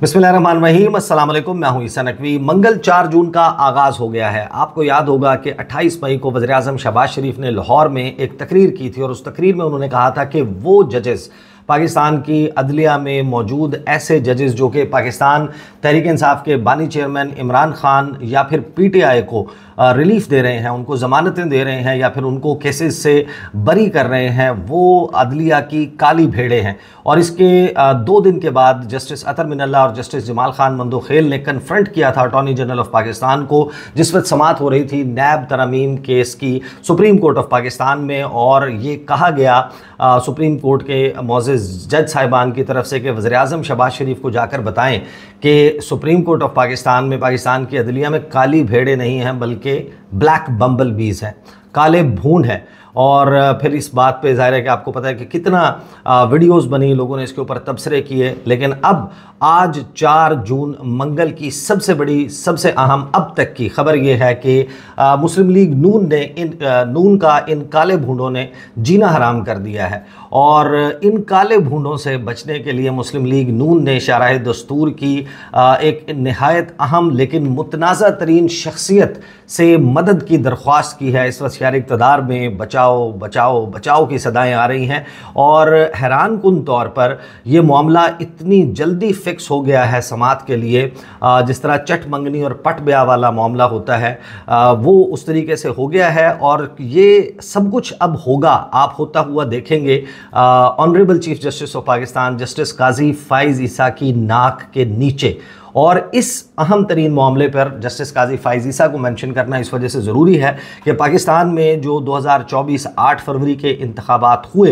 बिस्मिल्लाम अस्सलाम वालेकुम मैं हूं ईसा नकवी मंगल 4 जून का आगाज़ हो गया है आपको याद होगा कि 28 मई को वज़र अजम शहबाज शरीफ ने लाहौर में एक तकरीर की थी और उस तकरीर में उन्होंने कहा था कि वो जजेस पाकिस्तान की अदलिया में मौजूद ऐसे जजेस जो कि पाकिस्तान तहरीक इंसाफ के बानी चेयरमैन इमरान खान या फिर पी टी आई को रिलीफ दे रहे हैं उनको ज़मानतें दे रहे हैं या फिर उनको केसेस से बरी कर रहे हैं वो अदलिया की काली भेड़े हैं और इसके दो दिन के बाद जस्टिस अतर मिनल्ला और जस्टिस जमाल खान मंदोखेल ने कन्फ्रंट किया था अटॉर्नी जनरल ऑफ पाकिस्तान को जिस वक्त समाप्त हो रही थी नैब तरमीम केस की सुप्रीम कोर्ट ऑफ पाकिस्तान में और ये कहा गया आ, सुप्रीम कोर्ट के मोज़ जज साहिबान की तरफ से कि वज़र अजम शबाज शरीफ को जाकर बताएं कि सुप्रीम कोर्ट ऑफ पाकिस्तान में पाकिस्तान की अदलिया में काली भेड़े नहीं हैं बल्कि के ब्लैक बम्बल बीज हैं काले भून है और फिर इस बात पे ज़ाहिर है कि आपको पता है कि कितना वीडियोस बनी लोगों ने इसके ऊपर तबसरे किए लेकिन अब आज 4 जून मंगल की सबसे बड़ी सबसे अहम अब तक की खबर यह है कि मुस्लिम लीग नून ने इन नून का इन काले भूडों ने जीना हराम कर दिया है और इन काले भूडों से बचने के लिए मुस्लिम लीग नून ने शराह दस्तूर की एक नहायत अहम लेकिन मुतनाज़ा तरीन शख्सियत से मदद की दरख्वास्त की है इस वक्त शार इकतदार में बचा बचाओ बचाओ बचाओ की सदाएं आ रही हैं और हैरान कन तौर पर यह मामला इतनी जल्दी फिक्स हो गया है समात के लिए जिस तरह चट मंगनी और पट ब्याह वाला मामला होता है वो उस तरीके से हो गया है और ये सब कुछ अब होगा आप होता हुआ देखेंगे honourable chief justice of Pakistan justice Qazi Faez Isa की नाक के नीचे और इस अहम तरीन मामले पर जस्टिस काजी फाइजीसा को मैंशन करना इस वजह से ज़रूरी है कि पाकिस्तान में जो दो हज़ार चौबीस आठ फरवरी के इंतबात हुए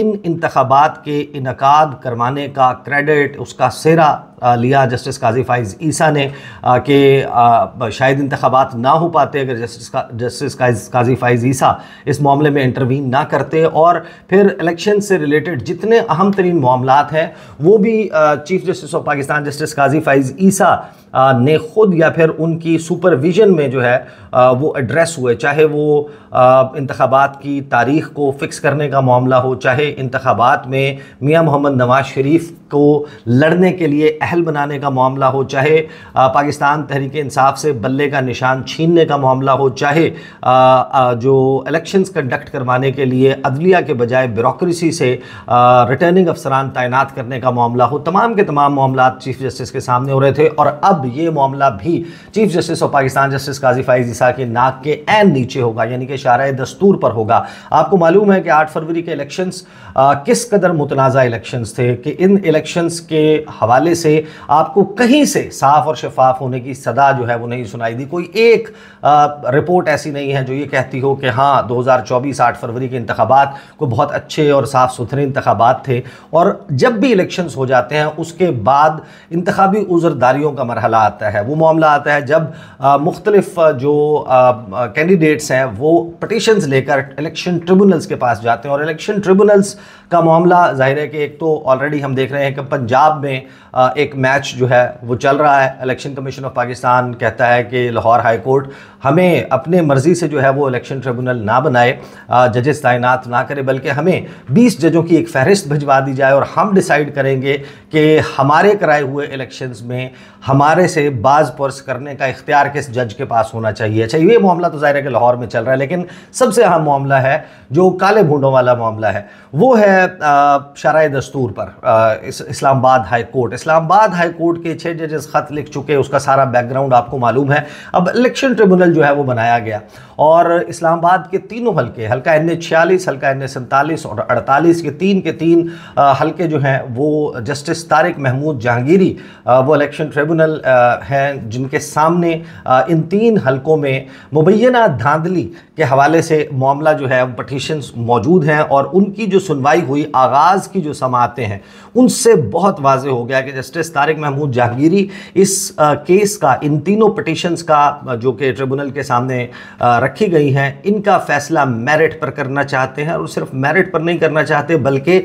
इन इंतबात के इनका करवाने का क्रेडिट उसका सेरा लिया जस्टिस काजी फाइज ईसा ने कि शायद इंतबात ना हो पाते अगर जस्टिस का जस्टिस काजी फाइज ईसा इस मामले में इंटरवीन ना करते और फिर इलेक्शन से रिलेटेड जितने अहम तरीन मामला हैं वो भी chief justice of Pakistan justice Qazi Faez Isa ने खुद या फिर उनकी सुपरविजन में जो है वो एड्रेस हुए चाहे वो इंतबात की तारीख को फ़िक्स करने का मामला हो चाहे इंतबात में मियाँ मोहम्मद नवाज शरीफ को लड़ने के लिए अहल बनाने का मामला हो चाहे पाकिस्तान तहरीक इंसाफ से बल्ले का निशान छीनने का मामला हो चाहे जो इलेक्शंस कंडक्ट करवाने के लिए अदलिया के बजाय ब्यूरोसी से रिटर्निंग अफसरान तैनात करने का मामला हो तमाम के तमाम मामला चीफ जस्टिस के सामने हो रहे थे और अब ये मामला भी chief justice of Pakistan justice Qazi Faez Isa के नाक के एन नीचे होगा यानी कि शार दस्तूर पर होगा आपको मालूम है कि आठ फरवरी के इलेक्शन किस कदर मुतनाज़ा इलेक्शन थे कि इन इलेक्शन इलेक्शंस के हवाले से आपको कहीं से साफ और शफाफ होने की सदा जो है वो नहीं सुनाई दी कोई एक आ, रिपोर्ट ऐसी नहीं है जो ये कहती हो कि हाँ 2024 8 फरवरी के इंतबात को बहुत अच्छे और साफ़ सुथरे इंतबात थे और जब भी इलेक्शंस हो जाते हैं उसके बाद इंतबी उज़रदारियों का मरहला आता है वो मामला आता है जब मुख्तलफ़ जो कैंडिडेट्स हैं वो पटिशन्स लेकर इलेक्शन ट्रिब्यूनल्स के पास जाते हैं और इलेक्शन ट्रिब्यूनल्स का मामला जाहिर है कि एक तो ऑलरेडी हम देख रहे हैं हैं कि पंजाब में एक मैच जो है वो चल रहा है इलेक्शन कमीशन ऑफ पाकिस्तान कहता है कि लाहौर हाई कोर्ट हमें अपने मर्ज़ी से जो है वो इलेक्शन ट्रिब्यूनल ना बनाए जजेस तैनात ना करें बल्कि हमें 20 जजों की एक फहरिस्त भिजवा दी जाए और हम डिसाइड करेंगे कि हमारे कराए हुए इलेक्शंस में हमारे से बाज पर्स करने का इख्तियार किस जज के पास होना चाहिए अच्छा ये मामला तो ज़ाहिर है कि लाहौर में चल रहा है लेकिन सबसे अहम मामला है जो काले भूडों वाला मामला है वो है शराय दस्तूर पर इस Islamabad high court Islamabad high court के छह जजेस ख़त लिख चुके उसका सारा बैकग्राउंड आपको मालूम है अब इलेक्शन ट्रिब्यूनल जो है वो बनाया गया और इस्लामाबाद के तीनों हल्के हल्का एन ए छियालीस हल्का एन ए सैंतालीस और अड़तालीस के तीन के तीन हल्के जो हैं वो जस्टिस तारिक महमूद जहांगीरी वो इलेक्शन ट्रिब्यूनल हैं जिनके सामने इन तीन हलकों में मुबैना धांधली के हवाले से मामला जो है पटिशन मौजूद हैं और उनकी जो सुनवाई हुई आगाज़ की जो समातें हैं उनसे से बहुत वाज हो गया कि जस्टिस तारिक महमूद जहांगीरी इस केस का इन तीनों पटिशन्स का जो कि ट्रिब्यूनल के सामने रखी गई हैं इनका फैसला मेरिट पर करना चाहते हैं और सिर्फ मेरिट पर नहीं करना चाहते बल्कि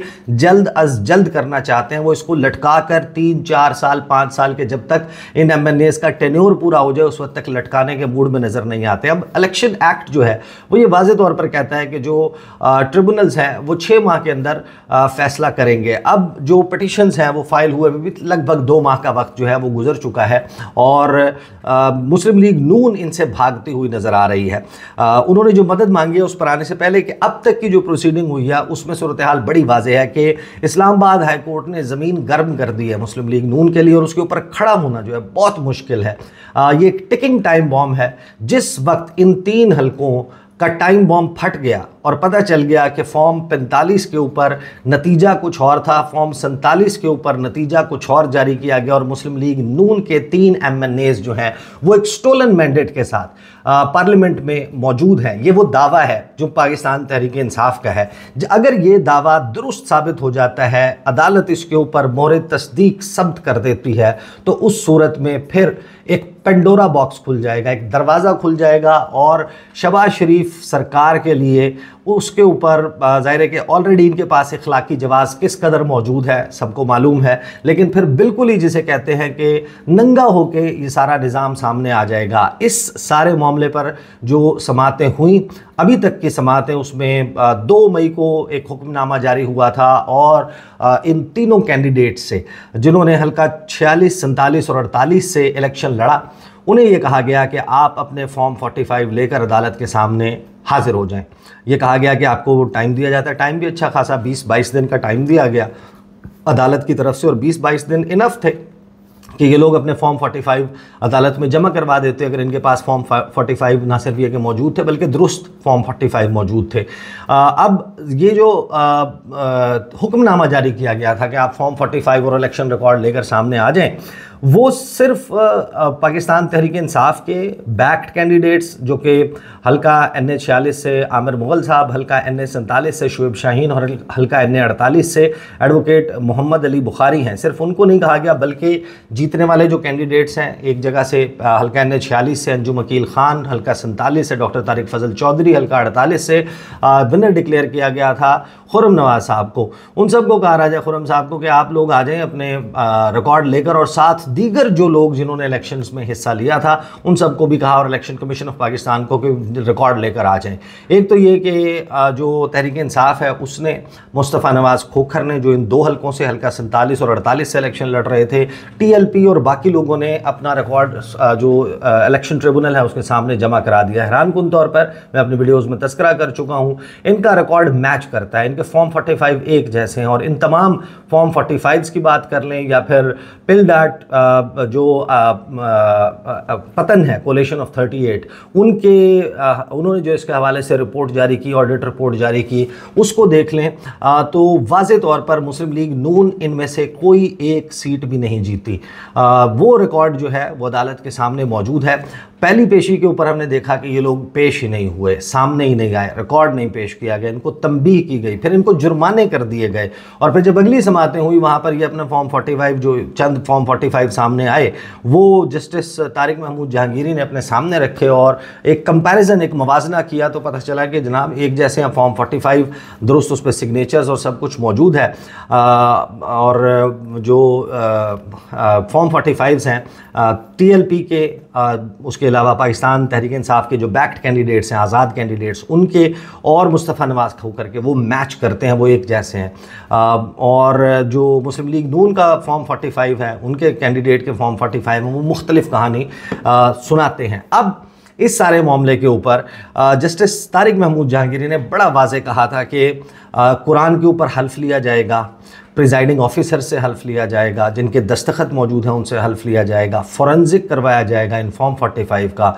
जल्द अज जल्द करना चाहते हैं वो इसको लटका कर तीन चार साल पाँच साल के जब तक इन एम एन एस का टेन्योर पूरा हो जाए उस वक्त तक लटकाने के मूड में नज़र नहीं आते अब इलेक्शन एक्ट जो है वो ये वाज तौर पर कहता है कि जो ट्रिब्यूनल्स हैं वो छः माह के अंदर फैसला करेंगे अब जो पटिशन पटिशन्स हैं वो फाइल हुए भी लगभग दो माह का वक्त जो है वो गुजर चुका है और आ, मुस्लिम लीग नून इनसे भागती हुई नज़र आ रही है आ, उन्होंने जो मदद मांगी है उस पर आने से पहले कि अब तक की जो प्रोसीडिंग हुई है उसमें सूरत हाल बड़ी वाजह है कि इस्लामाबाद हाईकोर्ट ने ज़मीन गर्म कर दी है मुस्लिम लीग नून के लिए और उसके ऊपर खड़ा होना जो है बहुत मुश्किल है आ, ये एक टिकिंग टाइम बॉम्ब है जिस वक्त इन तीन हल्कों का टाइम बॉम्ब फट गया और पता चल गया कि फॉर्म 45 के ऊपर नतीजा कुछ और था फॉर्म सैंतालीस के ऊपर नतीजा कुछ और जारी किया गया और मुस्लिम लीग नून के तीन एम जो हैं वो एक स्टोलन मैंडेट के साथ पार्लियामेंट में मौजूद हैं ये वो दावा है जो पाकिस्तान तहरीक इंसाफ का है अगर ये दावा दुरुस्त साबित हो जाता है अदालत इसके ऊपर मोर तस्दीक सब्त कर देती है तो उस सूरत में फिर एक पेंडोरा बॉक्स खुल जाएगा एक दरवाज़ा खुल जाएगा और शबाज शरीफ सरकार के लिए उसके ऊपर ज़ाहिर है कि ऑलरेडी इनके पास इखलाकी जवाब किस कदर मौजूद है सबको मालूम है लेकिन फिर बिल्कुल ही जिसे कहते हैं कि नंगा होके ये सारा निज़ाम सामने आ जाएगा इस सारे मामले पर जो समातें हुई अभी तक की समातें उसमें दो मई को एक हुक्मनामा जारी हुआ था और इन तीनों कैंडिडेट से जिन्होंने हल्का छियालीस सैंतालीस और अड़तालीस से इलेक्शन लड़ा उन्हें यह कहा गया कि आप अपने फॉर्म 45 लेकर अदालत के सामने हाज़िर हो जाएं यह कहा गया कि आपको वो टाइम दिया जाता है टाइम भी अच्छा खासा 20 बाईस दिन का टाइम दिया गया अदालत की तरफ से और 20 बाईस दिन इनफ थे कि ये लोग अपने फॉर्म 45 अदालत में जमा करवा देते अगर इनके पास फॉर्म 45 ना सिर्फ ये कि मौजूद थे बल्कि दुरुस्त फॉर्म 45 मौजूद थे आ, अब ये जो हुक्मनामा जारी किया गया था कि आप फॉर्म 45 और इलेक्शन रिकॉर्ड लेकर सामने आ जाएं वो सिर्फ पाकिस्तान तहरीक इंसाफ के बैक्ड कैंडिडेट्स जो कि हल्का एन ए छियालीस से आमिर मुगल साहब हल्का एन ए सैंतालीस से शुएब शाहीन और हल्का एन ए अड़तालीस से एडवोकेट मोहम्मद अली बुखारी हैं सिर्फ उनको नहीं कहा गया बल्कि जीतने वाले जो कैंडिडेट्स हैं एक जगह से हल्का एन ए छियालीस से अंजुम अकील ख़ान हल्का सैंतालीस से डॉक्टर तारिक फजल चौधरी हल्का अड़तालीस से विनर डिक्लेयर किया गया था खुरम नवाज साहब को उन सबको कहा राजा खुरम साहब को कि आप लोग आ जाएँ अपने रिकॉर्ड लेकर और साथ दीगर जो लोग जिन्होंने इलेक्शन में हिस्सा लिया था उन सबको भी कहा और इलेक्शन कमीशन ऑफ पाकिस्तान को रिकॉर्ड लेकर आ जाएँ एक तो ये कि जो तहरीक इंसाफ है उसने मुस्तफ़ा नवाज़ खोखर ने जो इन दो हलकों से हल्का सैंतालीस और अड़तालीस से इलेक्शन लड़ रहे थे टी और बाकी लोगों ने अपना रिकॉर्ड जो इलेक्शन ट्रिब्यूनल है उसके सामने जमा करा दिया हैरान कन तौर पर मैं अपनी वीडियोज़ में तस्करा कर चुका हूँ इनका रिकॉर्ड मैच करता है इनके फॉर्म फोर्टी फाइव एक जैसे हैं और इन तमाम फॉर्म फोर्टी फाइव की बात कर लें या फिर पिल डाट जो पतन है कोलेशन ऑफ 38 उनके उन्होंने जो इसके हवाले से रिपोर्ट जारी की ऑडिट रिपोर्ट जारी की उसको देख लें तो वाज तौर पर मुस्लिम लीग नून इनमें से कोई एक सीट भी नहीं जीती वो रिकॉर्ड जो है वो अदालत के सामने मौजूद है पहली पेशी के ऊपर हमने देखा कि ये लोग पेश ही नहीं हुए सामने ही नहीं आए रिकॉर्ड नहीं पेश किया गया इनको तंबी की गई फिर इनको जुर्माने कर दिए गए और फिर जब अगली समातें हुई वहाँ पर ये अपना फॉर्म 45 जो चंद फॉर्म 45 फाइव सामने आए वो जस्टिस uh, तारिक महमूद जहांगीरी ने अपने सामने रखे और एक कंपैरिजन एक मवाजना किया तो पता चला कि जनाब एक जैसे हैं फॉर्म 45 दुरुस्त उस पर सिग्नेचर्स और सब कुछ मौजूद है आ, uh, और जो फॉर्म uh, फोर्टी हैं टी के उसके अलावा पाकिस्तान तहरीक इंसाफ के जो बैक्ड कैंडिडेट्स हैं आज़ाद कैंडिडेट्स उनके और मुस्तफ़ा नवाज़ खोकर के वो मैच करते हैं वो एक जैसे हैं और जो मुस्लिम लीग नून का फॉर्म 45 है उनके कैंडिडेट के फॉर्म 45 हैं वो मुख्तलिफ कहानी सुनाते हैं अब इस सारे मामले के ऊपर जस्टिस तारिक महमूद जहांगीरी ने बड़ा वाज कहा था कि कुरान के ऊपर हल्फ लिया जाएगा प्रिजाइडिंग ऑफिसर से हल्फ लिया जाएगा जिनके दस्तखत मौजूद हैं उनसे हल्फ लिया जाएगा फॉरेंसिक करवाया जाएगा इन फॉर्म फाइव का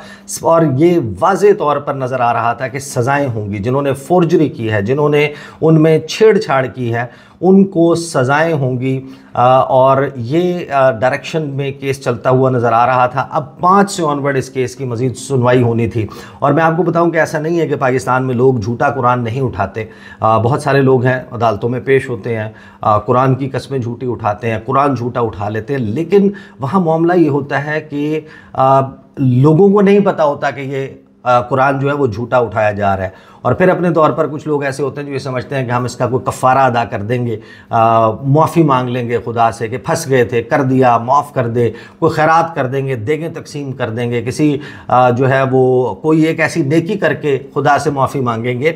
और ये वाज तौर पर नज़र आ रहा था कि सज़ाएँ होंगी जिन्होंने फोर्जरी की है जिन्होंने उनमें छेड़छाड़ की है उनको सज़ाएँ होंगी और ये डायरेक्शन में केस चलता हुआ नज़र आ रहा था अब पाँच से ऑनवर्ड इस केस की मज़ीद सुनवाई होनी थी और मैं आपको बताऊं कि ऐसा नहीं है कि पाकिस्तान में लोग झूठा कुरान नहीं उठाते बहुत सारे लोग हैं अदालतों में पेश होते हैं कुरान की कस्में झूठी उठाते हैं कुरान झूठा उठा लेते हैं लेकिन वहाँ मामला ये होता है कि लोगों को नहीं पता होता कि ये कुरान जो है वो झूठा उठाया जा रहा है और फिर अपने तौर पर कुछ लोग ऐसे होते हैं जो ये समझते हैं कि हम इसका कोई कफ़ारा अदा कर देंगे माफ़ी मांग लेंगे खुदा से कि फंस गए थे कर दिया माफ़ कर दे कोई खैरात कर देंगे देगें तकसीम कर देंगे किसी आ, जो है वो कोई एक ऐसी नेकी करके खुदा से माफ़ी मांगेंगे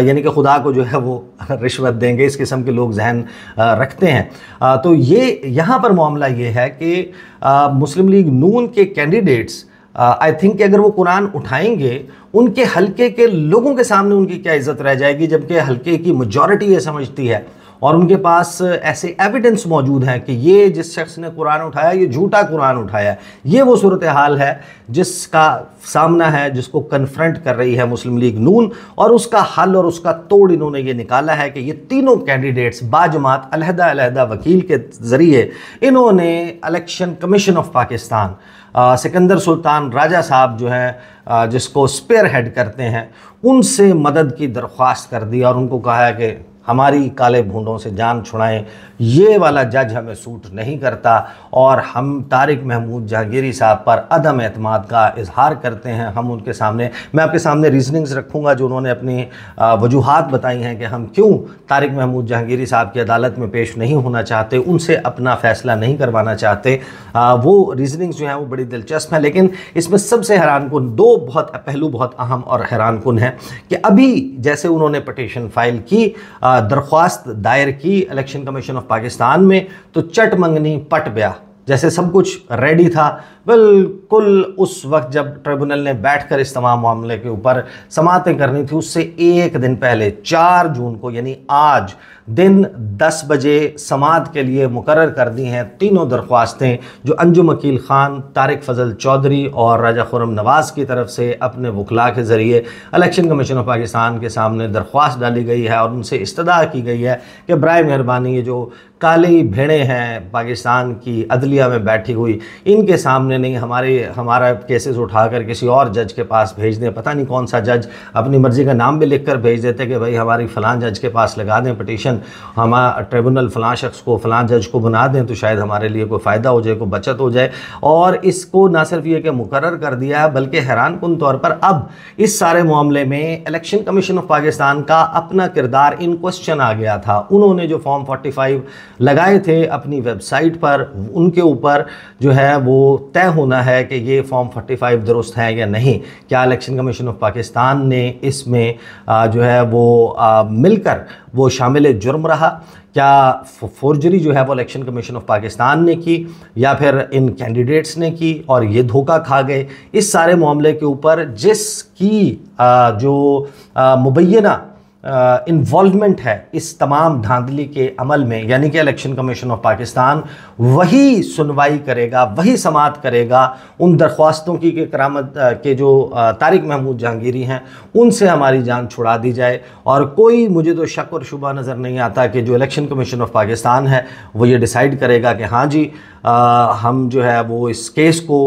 यानी कि खुदा को जो है वो रिश्वत देंगे इस किस्म के लोग जहन रखते हैं आ, तो ये यहाँ पर मामला ये है कि आ, मुस्लिम लीग नून के कैंडिडेट्स आई थिंक कि अगर वो कुरान उठाएंगे उनके हलके के लोगों के सामने उनकी क्या इज्जत रह जाएगी जबकि हलके की मजॉरिटी ये समझती है और उनके पास ऐसे एविडेंस मौजूद हैं कि ये जिस शख्स ने कुरान उठाया ये झूठा कुरान उठाया ये वो सूरत हाल है जिसका सामना है जिसको कन्फ्रंट कर रही है मुस्लिम लीग नून और उसका हल और उसका तोड़ इन्होंने ये निकाला है कि ये तीनों कैंडिडेट्स बाजमात अलहदा वकील के ज़रिए इन्होंने election commission of Pakistan Sikandar Sultan Raja साहब जो हैं जिसको स्पेयर हेड करते हैं उनसे मदद की दरख्वास्त कर दी और उनको कहा है कि हमारी काले भूडों से जान छुड़ाएं ये वाला जज हमें सूट नहीं करता और हम तारिक महमूद जहांगीरी साहब पर अदम अतमाद का इजहार करते हैं हम उनके सामने मैं आपके सामने रीजनिंग्स रखूँगा जो उन्होंने अपनी वजूहत बताई हैं कि हम क्यों तारिक महमूद जहांगीरी साहब की अदालत में पेश नहीं होना चाहते उनसे अपना फ़ैसला नहीं करवाना चाहते वो रीजनिंग्स जो हैं वो बड़ी दिलचस्प हैं लेकिन इसमें सबसे हैरान कन दो बहुत पहलू बहुत अहम और हैरान कन है कि अभी जैसे उन्होंने पटिशन फ़ाइल की दरख्वास्त दायर की इलेक्शन कमीशन ऑफ पाकिस्तान में तो चट मंगनी पट ब्या जैसे सब कुछ रेडी था बिल्कुल उस वक्त जब ट्रिब्यूनल ने बैठकर इस तमाम मामले के ऊपर समातें करनी थी उससे एक दिन पहले चार जून को यानी आज दिन 10 बजे समात के लिए मुकर कर दी हैं तीनों दरख्वास्तें जो अंजुम अकील ख़ान तारक फजल चौधरी और राजा खुरम नवाज़ की तरफ से अपने वकला के ज़रिए इलेक्शन कमीशन ऑफ पाकिस्तान के सामने दरख्वास्त डाली गई है और उनसे इस्तदा की गई है कि बर मेहरबानी ये जो काले भेड़े हैं पाकिस्तान की अदलिया में बैठी हुई इनके सामने नहीं हमारे हमारा केसेस उठाकर किसी और जज के पास भेज दें पता नहीं कौन सा जज अपनी मर्ज़ी का नाम भी लिख कर भेज देते कि भाई हमारी फ़लां जज के पास लगा दें पटिशन हम ट्रिब्यूनल फ़लाँ शख्स को फ़लाँ जज को बना दें तो शायद हमारे लिए कोई फ़ायदा हो जाए कोई बचत हो जाए और इसको ना सिर्फ ये कि मुकर कर दिया है बल्कि हैरान कन तौर पर अब इस सारे मामले में इलेक्शन कमीशन ऑफ पाकिस्तान का अपना किरदार इन क्वेश्चन आ गया था उन्होंने जो फॉर्म 45 लगाए थे अपनी वेबसाइट पर उनके ऊपर जो है वो तय होना है कि ये फॉर्म फोर्टी फाइव दुरुस्त है या नहीं क्या इलेक्शन कमीशन ऑफ पाकिस्तान ने इसमें जो है वो मिलकर वो शामिल जुर्म रहा क्या फोर्जरी जो है वो इलेक्शन कमीशन ऑफ पाकिस्तान ने की या फिर इन कैंडिडेट्स ने की और ये धोखा खा गए इस सारे मामले के ऊपर जिसकी जो मुबैना इन्वॉल्वमेंट है इस तमाम धांधली के अमल में यानी कि इलेक्शन कमीशन ऑफ पाकिस्तान वही सुनवाई करेगा वही समात करेगा उन दरख्वास्तों की के करामत के जो तारिक महमूद जहांगीरी हैं उनसे हमारी जान छुड़ा दी जाए और कोई मुझे तो शक और शुबा नज़र नहीं आता कि जो इलेक्शन कमीशन ऑफ पाकिस्तान है वो ये डिसाइड करेगा कि हाँ जी आ, हम जो है वो इस केस को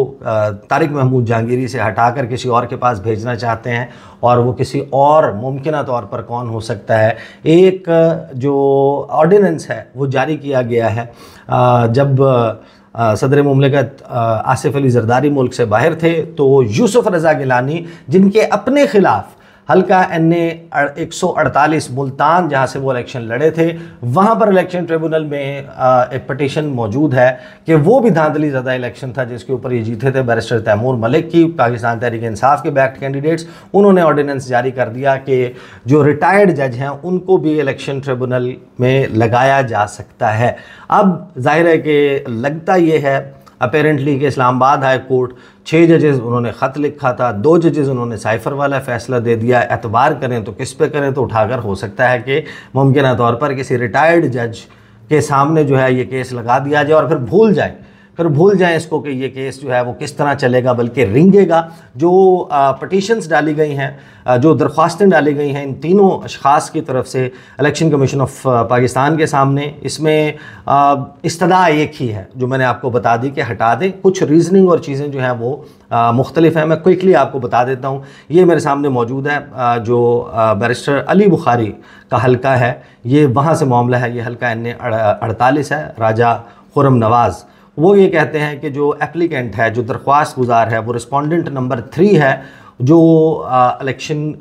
तारिक महमूद जहांगीरी से हटाकर किसी और के पास भेजना चाहते हैं और वो किसी और मुमकिन तौर पर कौन हो सकता है एक जो ऑर्डिनेंस है वो जारी किया गया है आ, जब सदर ममलिकत आसिफ अली जरदारी मुल्क से बाहर थे तो यूसुफ रज़ा गिलानी जिनके अपने ख़िलाफ़ हल्का एन ए एक मुल्तान जहाँ से वो इलेक्शन लड़े थे वहाँ पर इलेक्शन ट्रिब्यूनल में एक पटिशन मौजूद है कि वो भी धांधली ज़्यादा इलेक्शन था जिसके ऊपर ये जीते थे बैरिस्टर तैमूर मलिक की पाकिस्तान तहरीक इंसाफ के बैक्ड कैंडिडेट्स उन्होंने ऑर्डिनेंस जारी कर दिया कि जो रिटायर्ड जज हैं उनको भी इलेक्शन ट्रिब्यूनल में लगाया जा सकता है अब जाहिर है कि लगता ये है अपेरेंटली कि इस्लामाबाद हाई कोर्ट छः जजेस उन्होंने ख़त लिखा था दो जजेस उन्होंने साइफ़र वाला फ़ैसला दे दिया एतबार करें तो किस पे करें तो उठाकर हो सकता है कि मुमकिन तौर पर किसी रिटायर्ड जज के सामने जो है ये केस लगा दिया जाए और फिर भूल जाए फिर भूल जाएं इसको कि ये केस जो है वो किस तरह चलेगा बल्कि रिंगेगा जो पटिशन्स डाली गई हैं जो दरख्वास्तें डाली गई हैं इन तीनों अशास की तरफ से इलेक्शन कमीशन ऑफ पाकिस्तान के सामने इसमें इस्तदा एक ही है जो मैंने आपको बता दी कि हटा दें कुछ रीजनिंग और चीज़ें जो हैं वो मुख्तलिफ हैं मैं क्विकली आपको बता देता हूँ ये मेरे सामने मौजूद है जो बैरिस्टर अली बुखारी का हलका है ये वहाँ से मामला है ये हलका एन अड़तालीस है राजा खुरम नवाज़ वो ये कहते हैं कि जो एप्लीकेंट है जो दरख्वास्त गुजार है वो रिस्पॉन्डेंट नंबर थ्री है जो इलेक्शन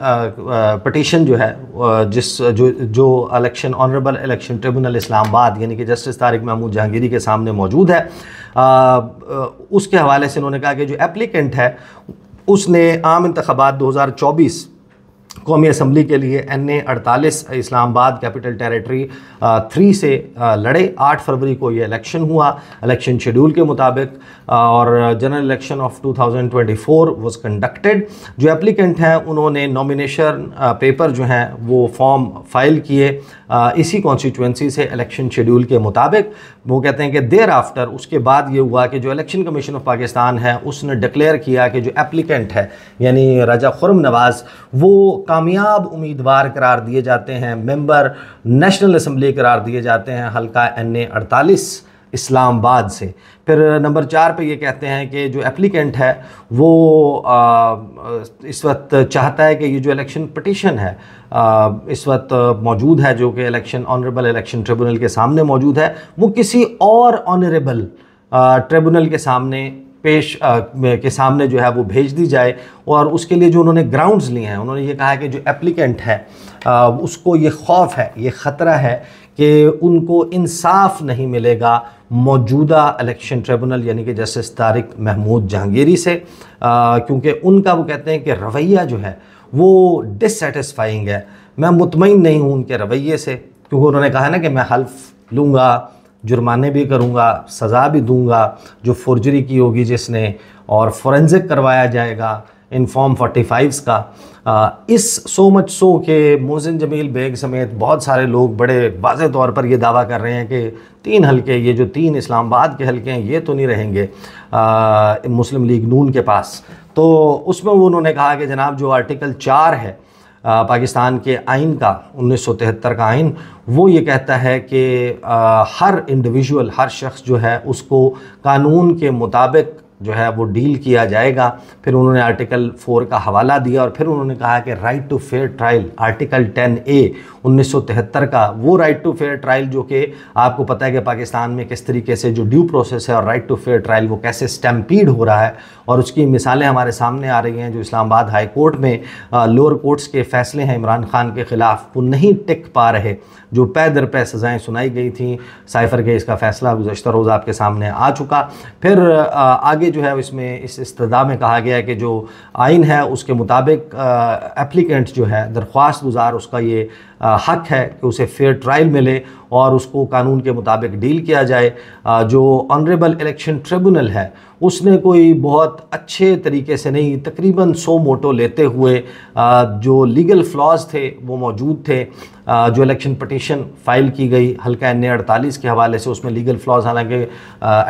पटिशन जो है जिस जो जो election honourable election tribunal Islamabad यानी कि जस्टिस तारिक महमूद जहांगीरी के सामने मौजूद है आ, उसके हवाले से उन्होंने कहा कि जो एप्लीकेंट है उसने आम इंतबात 2024 कौमी असम्बली के लिए एन ए अड़तालीस इस्लामाबाद कैपिटल टेरिटरी थ्री से लड़े आठ फरवरी को ये इलेक्शन हुआ इलेक्शन शेड्यूल के मुताबिक और general election of 2024 was conducted जो एप्लीकेंट हैं उन्होंने नॉमिनेशन पेपर जो हैं वो फॉर्म फाइल किए इसी कॉन्स्टिट्यूंसी से इलेक्शन शेड्यूल के मुताबिक वो कहते हैं कि देर आफ्टर उसके बाद ये हुआ कि जो इलेक्शन कमीशन ऑफ पाकिस्तान है उसने डिक्लेयर किया कि जो एप्लीकेंट है यानी राजा खुरम नवाज़ वो कामयाब उम्मीदवार करार दिए जाते हैं मेंबर नेशनल असम्बली करार दिए जाते हैं हल्का एन ए अड़तालीस इस्लामाबाद से फिर नंबर चार पे ये कहते हैं कि जो एप्लीकेंट है वो आ, इस वक्त चाहता है कि ये जो इलेक्शन पटिशन है आ, इस वक्त मौजूद है जो कि इलेक्शन ऑनरेबल इलेक्शन ट्रिब्यूनल के सामने मौजूद है वो किसी और ऑनरेबल ट्रिब्यूनल के सामने पेश आ, के सामने जो है वो भेज दी जाए और उसके लिए जो उन्होंने ग्राउंड्स लिए हैं उन्होंने ये कहा है कि जो एप्लीकेंट है आ, उसको ये खौफ है ये ख़तरा है कि उनको इंसाफ नहीं मिलेगा मौजूदा इलेक्शन ट्रिब्यूनल यानी कि जस्टिस तारिक महमूद जहांगीरी से क्योंकि उनका वो कहते हैं कि रवैया जो है वो डिससेटिस्फाइंग है मैं मुतमिन नहीं हूँ उनके रवैये से क्योंकि उन्होंने कहा ना कि मैं हल्फ लूँगा जुर्माने भी करूँगा सज़ा भी दूँगा जो फोर्जरी की होगी जिसने और फॉरेंसिक करवाया जाएगा इन फॉर्म फोर्टी फाइव्स का आ, इस सो मच सो के मोहसिन जमील बेग समेत बहुत सारे लोग बड़े वाज तौर पर यह दावा कर रहे हैं कि तीन हलके ये जो तीन इस्लामाबाद के हलके हैं ये तो नहीं रहेंगे आ, मुस्लिम लीग नून के पास तो उसमें उन्होंने कहा कि जनाब जो आर्टिकल चार है पाकिस्तान के आइन का 1973 का आइन वो ये कहता है कि हर इंडिविजुअल हर शख्स जो है उसको कानून के मुताबिक जो है वो डील किया जाएगा फिर उन्होंने आर्टिकल फोर का हवाला दिया और फिर उन्होंने कहा कि right to fair trial article ten A 1973 का वो राइट टू फेयर ट्रायल जो कि आपको पता है कि पाकिस्तान में किस तरीके से जो ड्यू प्रोसेस है और राइट टू फेयर ट्रायल वो कैसे स्टैम्पीड हो रहा है और उसकी मिसालें हमारे सामने आ रही हैं जो इस्लामाबाद हाई कोर्ट में लोअर कोर्ट्स के फैसले हैं इमरान खान के ख़िलाफ़ वो नहीं टिक पा रहे जो पै दर पै सज़ाएँ सुनाई गई थी साइफर के इसका फ़ैसला गुजशत रोज़ आपके सामने आ चुका फिर आगे लिए जो है इसमें इस इस्तदा में कहा गया है कि जो आइन है उसके मुताबिक एप्लीकेंट जो है दरख्वास्त गुजार उसका ये हक है कि उसे फेयर ट्रायल मिले और उसको कानून के मुताबिक डील किया जाए जो ऑनरेबल इलेक्शन ट्रिब्यूनल है उसने कोई बहुत अच्छे तरीके से नहीं तकरीबन सौ मोटो लेते हुए जो लीगल फ्लॉज थे वो मौजूद थे जो इलेक्शन पटिशन फ़ाइल की गई हल्का एन अड़तालीस के हवाले से उसमें लीगल फ्लॉज हालांकि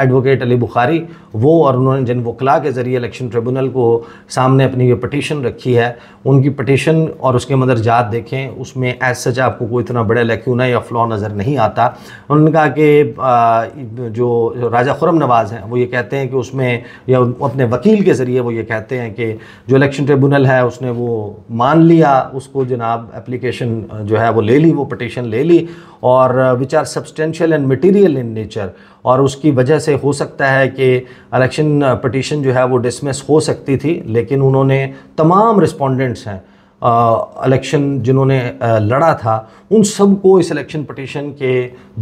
एडवोकेट अली बुखारी वो और उन्होंने जिन वकला के ज़रिए इलेक्शन ट्रिब्यूनल को सामने अपनी ये पटिशन रखी है उनकी पटिशन और उसके मदरजात देखें उसमें ऐसे सच आपको कोई इतना बड़ा लैक्यूना या फ्लॉ नज़र नहीं आता उन्होंने कहा कि जो राजा खुरम नवाज़ हैं वो ये कहते हैं कि उसमें या अपने वकील के ज़रिए वो ये कहते हैं कि जो इलेक्शन ट्रिब्यूनल है उसने वो मान लिया उसको जनाब एप्लीकेशन जो है वो ले ली वो पटिशन ले ली और which are substantial and material in nature और उसकी वजह से हो सकता है कि इलेक्शन पटिशन जो है वो डिसमिस हो सकती थी लेकिन उन्होंने तमाम रिस्पोंडेंट्स हैं इलेक्शन जिन्होंने लड़ा था उन सबको इस इलेक्शन पटिशन के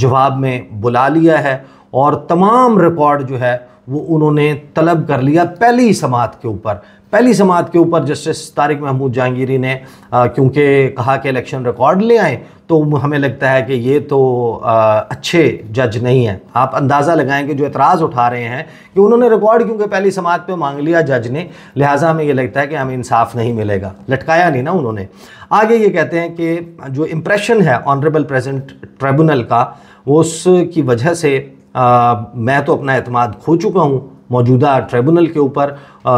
जवाब में बुला लिया है और तमाम रिकॉर्ड जो है वो उन्होंने तलब कर लिया पहली समात के ऊपर पहली समात के ऊपर जस्टिस तारिक महमूद जहांगीरी ने क्योंकि कहा कि इलेक्शन रिकॉर्ड ले आए तो हमें लगता है कि ये तो आ, अच्छे जज नहीं हैं आप अंदाज़ा लगाएं कि जो एतराज़ उठा रहे हैं कि उन्होंने रिकॉर्ड क्योंकि पहली समात पे मांग लिया जज ने लिहाजा हमें ये लगता है कि हमें इंसाफ नहीं मिलेगा लटकाया नहीं ना उन्होंने आगे ये कहते हैं कि जो इम्प्रेशन है ऑनरेबल प्रेजेंट ट्रिब्यूनल का उसकी वजह से आ, मैं तो अपना अतमाद खो चुका हूँ मौजूदा ट्रिब्यूनल के ऊपर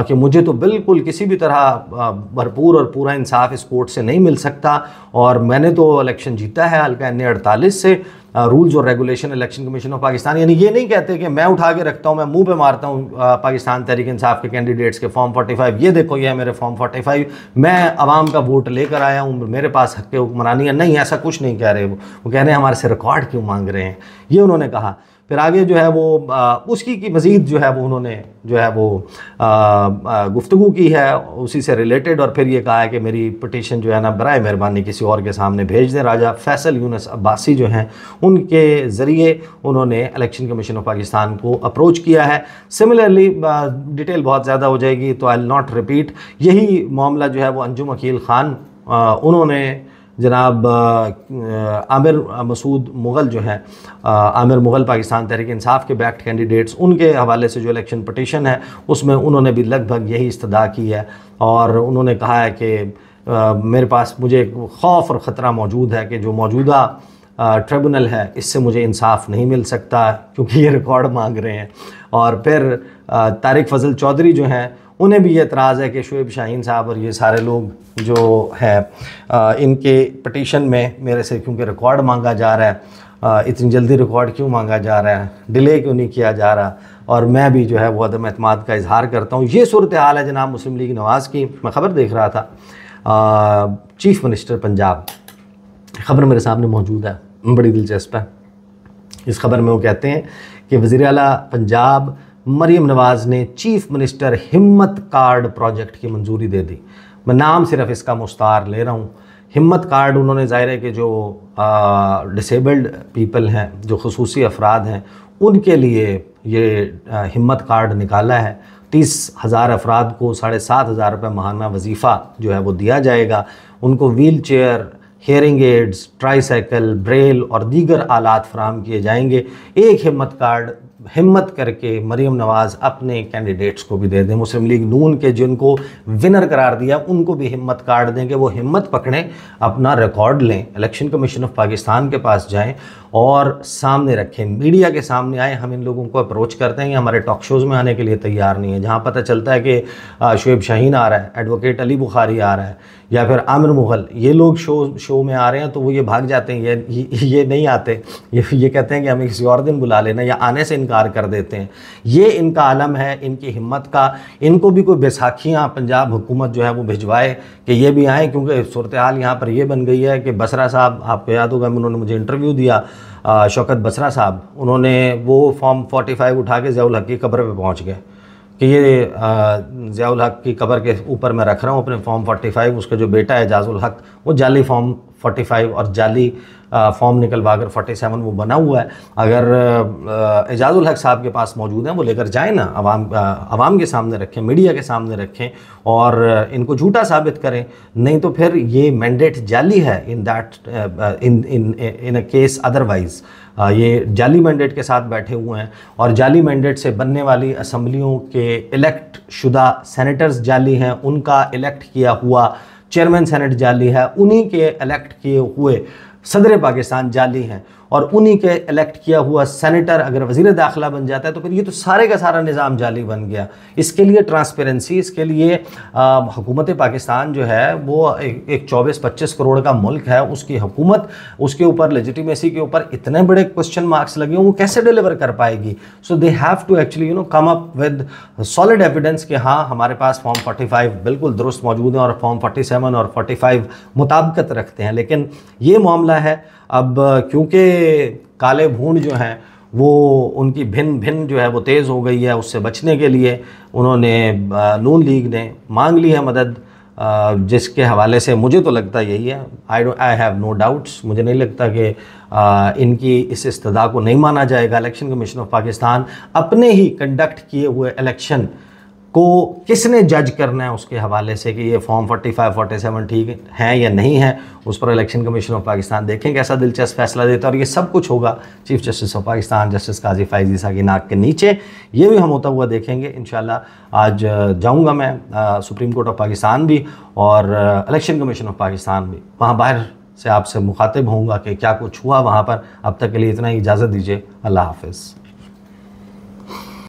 कि मुझे तो बिल्कुल किसी भी तरह भरपूर और पूरा इंसाफ इस कोर्ट से नहीं मिल सकता और मैंने तो इलेक्शन जीता है हल्का एन अड़तालीस से रूल्स और regulation election commission of Pakistan यानी ये नहीं कहते कि मैं उठा के रखता हूँ मैं मुंह पे मारता हूँ पाकिस्तान तहरीक इंसाफ के कैंडिडेट्स के फॉर्म फाइव ये देखो ये है मेरे फॉर्म फाइव मैं आवाम का वोट लेकर आया हूँ मेरे पास हक हुक्मरानी है नहीं ऐसा कुछ नहीं कह रहे वो वो कह रहे हैं हमारे से रिकॉर्ड क्यों मांग रहे हैं ये उन्होंने कहा फिर आगे जो है वो आ, उसकी की मज़ीद जो है वो उन्होंने जो है वो गुफ्तु की है उसी से रिलेटेड और फिर ये कहा है कि मेरी पटिशन जो है ना बरए मेहरबानी किसी और के सामने भेज दें राजा फैसल यूनस अब्बासी जो हैं उनके ज़रिए उन्होंने इलेक्शन कमीशन ऑफ पाकिस्तान को अप्रोच किया है सिमिलरली डिटेल बहुत ज़्यादा हो जाएगी तो आई नॉट रिपीट यही मामला जो है वो अंजुम अकील ख़ान उन्होंने जनाब आमिर मसूद मुग़ल जो है आमिर मुग़ल पाकिस्तान तहरीक इंसाफ के बैक्ड कैंडिडेट्स उनके हवाले से जो इलेक्शन पटिशन है उसमें उन्होंने भी लगभग यही इस्तः की है और उन्होंने कहा है कि मेरे पास मुझे खौफ और ख़तरा मौजूद है कि जो मौजूदा ट्रिब्यूनल है इससे मुझे इंसाफ नहीं मिल सकता क्योंकि ये रिकॉर्ड मांग रहे हैं और फिर तारिक फजल चौधरी जो हैं उन्हें भी ये एतराज़ है कि शुएब शाहीन साहब और ये सारे लोग जो हैं इनके पटिशन में मेरे से क्योंकि रिकॉर्ड मांगा जा रहा है इतनी जल्दी रिकॉर्ड क्यों मांगा जा रहा है डिले क्यों नहीं किया जा रहा और मैं भी जो है वो अदम अतमाद का इजहार करता हूँ ये सूरत हाल है जनाब मुस्लिम लीग नवाज़ की मैं ख़बर देख रहा था चीफ़ मिनिस्टर पंजाब ख़बर मेरे सामने मौजूद है बड़ी दिलचस्प है इस खबर में वो कहते हैं कि वज़ी अला पंजाब मरीम नवाज़ ने chief minister Himmat card project की मंजूरी दे दी मैं नाम सिर्फ इसका मुस्तार ले रहा हूँ हिम्मत कार्ड उन्होंने ज़ाहिर है कि जो डिसेबल्ड पीपल हैं जो खसूस अफराद हैं उनके लिए ये हिम्मत कार्ड निकाला है तीस हज़ार अफराद को साढ़े सात हज़ार रुपये महाना वजीफ़ा जो है वो दिया जाएगा उनको wheelchair hearing aids tricycle braille और दीगर आलात फ्राहम किए जाएंगे एक हिम्मत कार्ड हिम्मत करके मरीम नवाज़ अपने कैंडिडेट्स को भी दे दें मुस्लिम लीग नून के जिनको विनर करार दिया उनको भी हिम्मत कार्ड दें कि वो हिम्मत पकड़ें अपना रिकॉर्ड लें इलेक्शन कमीशन ऑफ पाकिस्तान के पास जाएं और सामने रखें मीडिया के सामने आए हम इन लोगों को अप्रोच करते हैं ये हमारे टॉक शोज़ में आने के लिए तैयार नहीं है जहाँ पता चलता है कि शुएब शाहीन आ रहा है एडवोकेट अली बुखारी आ रहा है या फिर आमिर मुगल ये लोग शो शो में आ रहे हैं तो वो ये भाग जाते हैं ये ये नहीं आते ये ये कहते हैं कि हमें किसी और दिन बुला लेना या आने से इनकार कर देते हैं ये इनका आलम है इनकी हिम्मत का इनको भी कोई बैसाखियाँ पंजाब हुकूमत जो है वो भिजवाए कि ये भी आएँ क्योंकि सूरत हाल यहाँ पर यह बन गई है कि बसरा साहब आपको याद होगा उन्होंने मुझे इंटरव्यू दिया शौकत बसरा साहब उन्होंने वो फॉर्म 45 उठा के जयाल हक की कब्र पे पहुंच गए कि ये जयाल हक की कब्र के ऊपर मैं रख रहा हूँ अपने फॉर्म 45 उसका जो बेटा है जाजुल हक वो जाली फॉर्म 45 और जाली फॉर्म निकलवा कर फोर्टी सेवन वो बना हुआ है अगर एजाजुल हक साहब के पास मौजूद हैं वो लेकर जाए ना आवाम आवाम के सामने रखें मीडिया के सामने रखें और इनको झूठा साबित करें नहीं तो फिर ये मैंडेट जाली है in that in in in a case otherwise ये जाली मैंडेट के साथ बैठे हुए हैं और जाली मैंडेट से बनने वाली असम्बलियों के इलेक्ट शुदा सेनेटर्स जाली हैं उनका इलेक्ट किया हुआ चेयरमैन सेनेट जाली है उन्हीं के इलेक्ट किए हुए सदर पाकिस्तान जाली हैं और उन्हीं के इलेक्ट किया हुआ सेनेटर अगर वजीर दाखिला बन जाता है तो फिर ये तो सारे का सारा निज़ाम जाली बन गया इसके लिए ट्रांसपेरेंसी इसके लिए हुकूमत पाकिस्तान जो है वो एक, एक चौबीस पच्चीस करोड़ का मुल्क है उसकी हुकूमत उसके ऊपर लेजिटिमेसी के ऊपर इतने बड़े क्वेश्चन मार्क्स लगे हों वो कैसे डिलीवर कर पाएगी so they have to actually you know come up with solid evidence कि हाँ हमारे पास फॉर्म फाइव बिल्कुल दुरुस्त मौजूद हैं और फॉर्म सेवन और फाइव मुताबकत रखते हैं लेकिन ये मामला है अब क्योंकि काले भून जो हैं वो उनकी भिन्न भिन्न जो है वो तेज़ हो गई है उससे बचने के लिए उन्होंने नून लीग ने मांग ली है मदद जिसके हवाले से मुझे तो लगता यही है I do I have no doubts मुझे नहीं लगता कि इनकी इस इस्तः को नहीं माना जाएगा इलेक्शन कमीशन ऑफ पाकिस्तान अपने ही कंडक्ट किए हुए इलेक्शन को किसने जज करना है उसके हवाले से कि ये फॉर्म 45, 47 ठीक है या नहीं है उस पर इलेक्शन कमीशन ऑफ पाकिस्तान देखें कैसा दिलचस्प फैसला देता है और ये सब कुछ होगा chief justice of Pakistan justice Qazi Faez Isa की नाक के नीचे ये भी हम होता हुआ देखेंगे इन आज जाऊँगा मैं आ, सुप्रीम कोर्ट ऑफ पाकिस्तान भी और इलेक्शन कमीशन ऑफ पाकिस्तान भी वहाँ बाहर से आपसे मुखातिब होऊंगा कि क्या कुछ हुआ वहाँ पर अब तक के लिए इतना ही इजाज़त दीजिए अल्लाह हाफिज़